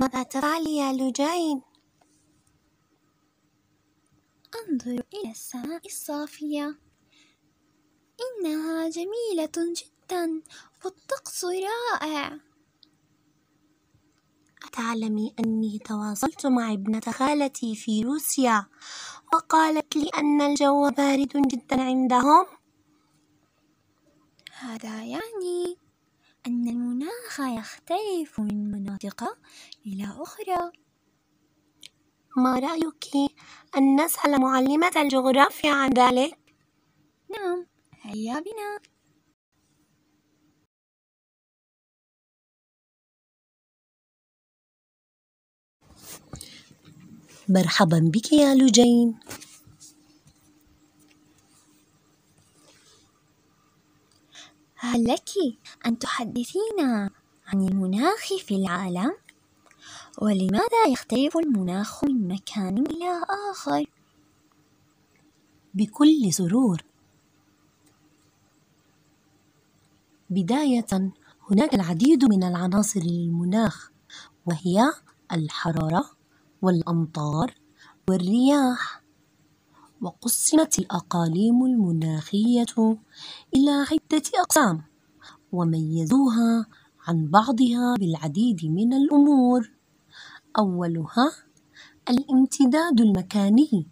ماذا تفعل يا لجين؟ أنظر إلى السماء الصافية إنها جميلة جدا والطقس رائع أتعلمي أني تواصلت مع ابنة خالتي في روسيا وقالت لي أن الجو بارد جدا عندهم هذا يعني أن المناخ يختلف من مناطق إلى أخرى ما رأيك أن نسأل معلمة الجغرافيا عن ذلك؟ نعم هيا بنا مرحبا بك يا لجين لك أن تحدثينا عن المناخ في العالم ولماذا يختلف المناخ من مكان إلى آخر بكل سرور بداية هناك العديد من العناصر للمناخ وهي الحرارة والأمطار والرياح وقسمت الأقاليم المناخية إلى عدة أقسام وميزوها عن بعضها بالعديد من الأمور أولها الامتداد المكاني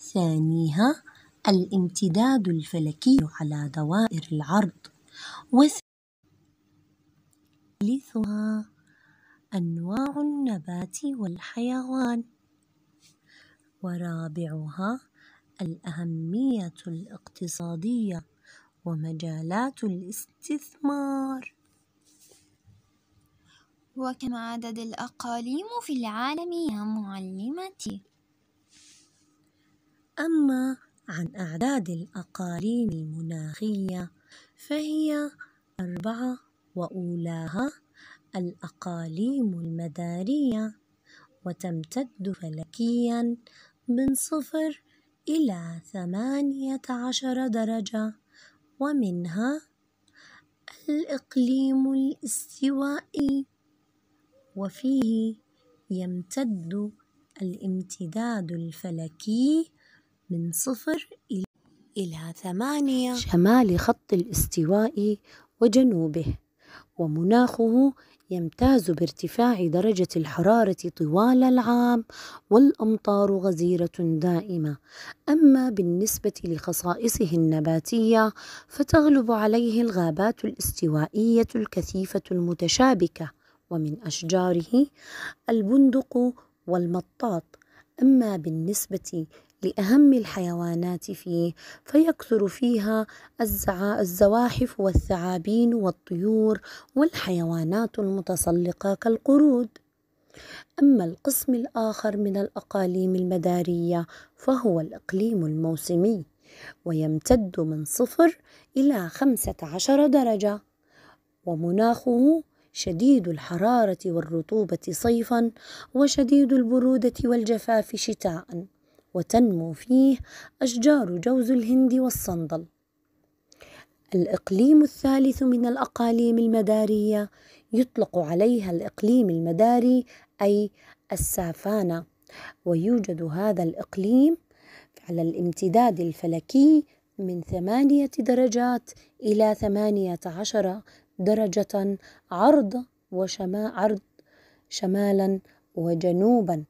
ثانيها الامتداد الفلكي على دوائر العرض وثالثها أنواع النبات والحيوان ورابعها الأهمية الاقتصادية ومجالات الاستثمار وكم عدد الأقاليم في العالم يا معلمتي؟ أما عن أعداد الأقاليم المناخية فهي أربعة وأولاها الأقاليم المدارية وتمتد فلكيا من صفر إلى ثمانية عشر درجة ومنها الإقليم الاستوائي وفيه يمتد الامتداد الفلكي من صفر إلى ثمانية شمال خط الاستوائي وجنوبه ومناخه يمتاز بارتفاع درجة الحرارة طوال العام والأمطار غزيرة دائمة أما بالنسبة لخصائصه النباتية فتغلب عليه الغابات الاستوائية الكثيفة المتشابكة ومن أشجاره البندق والمطاط أما بالنسبة لأهم الحيوانات فيه فيكثر فيها الزواحف والثعابين والطيور والحيوانات المتسلقة كالقرود أما القسم الآخر من الأقاليم المدارية فهو الإقليم الموسمي ويمتد من صفر إلى خمسة عشر درجة ومناخه شديد الحرارة والرطوبة صيفا وشديد البرودة والجفاف شتاءً وتنمو فيه أشجار جوز الهند والصندل. الإقليم الثالث من الأقاليم المدارية يطلق عليها الإقليم المداري أي السافانا، ويوجد هذا الإقليم على الامتداد الفلكي من ثمانية درجات إلى ثمانية عشر درجة عرض وشما عرض شمالا وجنوبا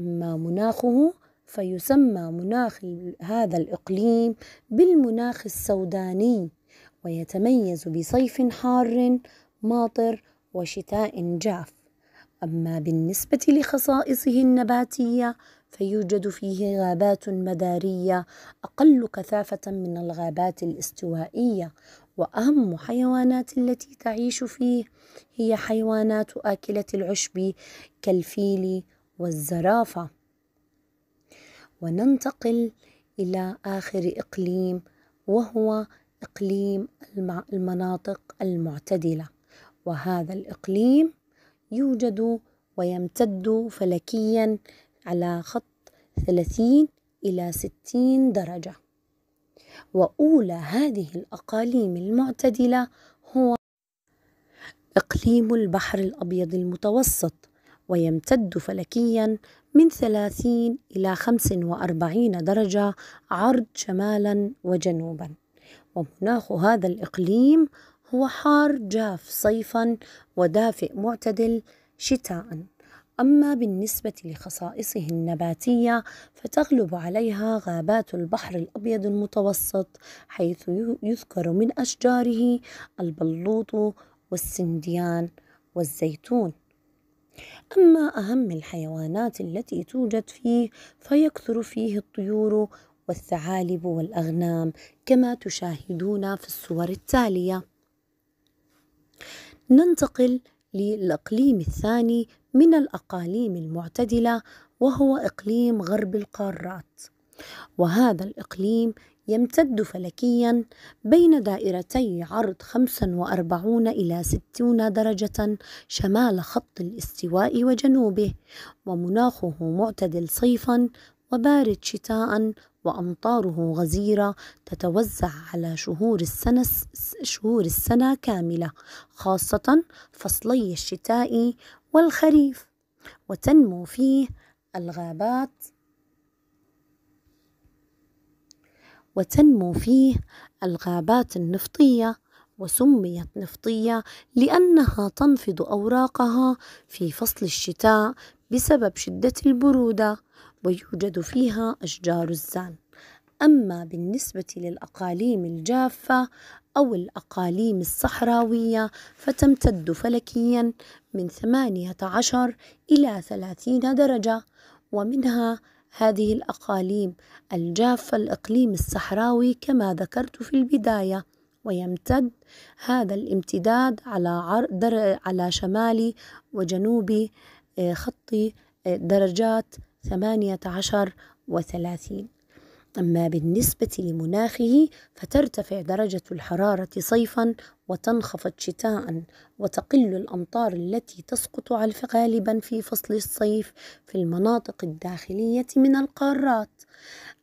أما مناخه فيسمى مناخ هذا الإقليم بالمناخ السوداني ويتميز بصيف حار ماطر وشتاء جاف أما بالنسبة لخصائصه النباتية فيوجد فيه غابات مدارية أقل كثافة من الغابات الاستوائية وأهم حيوانات التي تعيش فيه هي حيوانات آكلة العشب كالفيل والزرافة وننتقل إلى آخر إقليم وهو إقليم المناطق المعتدلة وهذا الإقليم يوجد ويمتد فلكيا على خط 30 إلى 60 درجة وأولى هذه الأقاليم المعتدلة هو إقليم البحر الأبيض المتوسط ويمتد فلكيا من 30 إلى 45 درجة عرض شمالا وجنوبا ومناخ هذا الإقليم هو حار جاف صيفا ودافئ معتدل شتاء أما بالنسبة لخصائصه النباتية فتغلب عليها غابات البحر الأبيض المتوسط حيث يذكر من أشجاره البلوط والسنديان والزيتون أما أهم الحيوانات التي توجد فيه فيكثر فيه الطيور والثعالب والأغنام كما تشاهدون في الصور التالية. ننتقل للإقليم الثاني من الأقاليم المعتدلة وهو إقليم غرب القارات، وهذا الإقليم يمتد فلكيا بين دائرتي عرض 45 إلى 60 درجة شمال خط الاستواء وجنوبه ومناخه معتدل صيفا وبارد شتاء وأمطاره غزيرة تتوزع على شهور السنة شهور السنة كاملة خاصة فصلي الشتاء والخريف وتنمو فيه الغابات وتنمو فيه الغابات النفطية وسميت نفطية لأنها تنفض أوراقها في فصل الشتاء بسبب شدة البرودة ويوجد فيها أشجار الزان أما بالنسبة للأقاليم الجافة أو الأقاليم الصحراوية فتمتد فلكيا من 18 إلى 30 درجة ومنها هذه الأقاليم الجافة الإقليم الصحراوي كما ذكرت في البداية ويمتد هذا الامتداد على, على شمالي وجنوبي آه، خط آه، درجات 18 وثلاثين أما بالنسبة لمناخه فترتفع درجة الحرارة صيفا وتنخفض شتاء وتقل الأمطار التي تسقط غالبا في فصل الصيف في المناطق الداخلية من القارات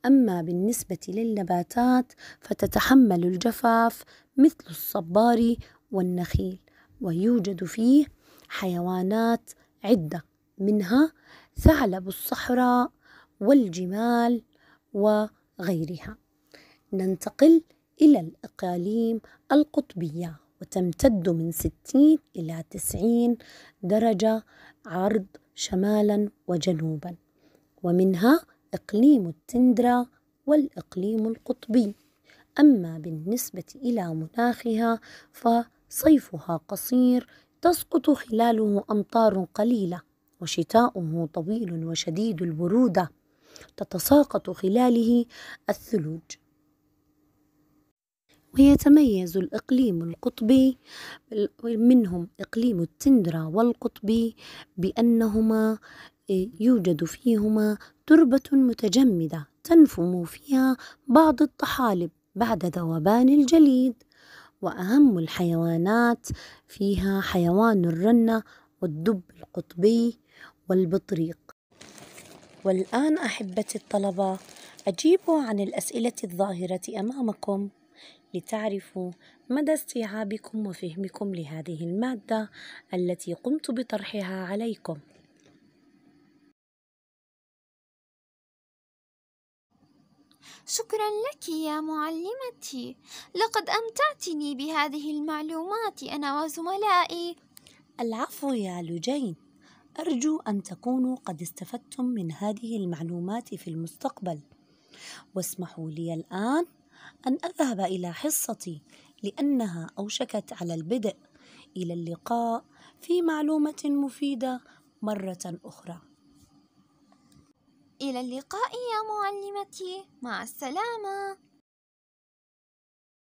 أما بالنسبة للنباتات فتتحمل الجفاف مثل الصبار والنخيل ويوجد فيه حيوانات عدة منها ثعلب الصحراء والجمال وغيرها ننتقل إلى الإقاليم القطبية وتمتد من 60 إلى 90 درجة عرض شمالا وجنوبا ومنها إقليم التندرا والإقليم القطبي أما بالنسبة إلى مناخها فصيفها قصير تسقط خلاله أمطار قليلة وشتاؤه طويل وشديد البرودة تتساقط خلاله الثلوج ويتميز الإقليم القطبي منهم إقليم التندرا والقطبي بأنهما إيه، يوجد فيهما تربة متجمدة تنفم فيها بعض الطحالب بعد ذوبان الجليد وأهم الحيوانات فيها حيوان الرنة والدب القطبي والبطريق والآن أحبتي الطلبة أجيبوا عن الأسئلة الظاهرة أمامكم لتعرفوا مدى استيعابكم وفهمكم لهذه المادة التي قمت بطرحها عليكم شكرا لك يا معلمتي لقد أمتعتني بهذه المعلومات أنا وزملائي العفو يا لجين أرجو أن تكونوا قد استفدتم من هذه المعلومات في المستقبل واسمحوا لي الآن أن أذهب إلى حصتي لأنها أوشكت على البدء إلى اللقاء في معلومة مفيدة مرة أخرى إلى اللقاء يا معلمتي مع السلامة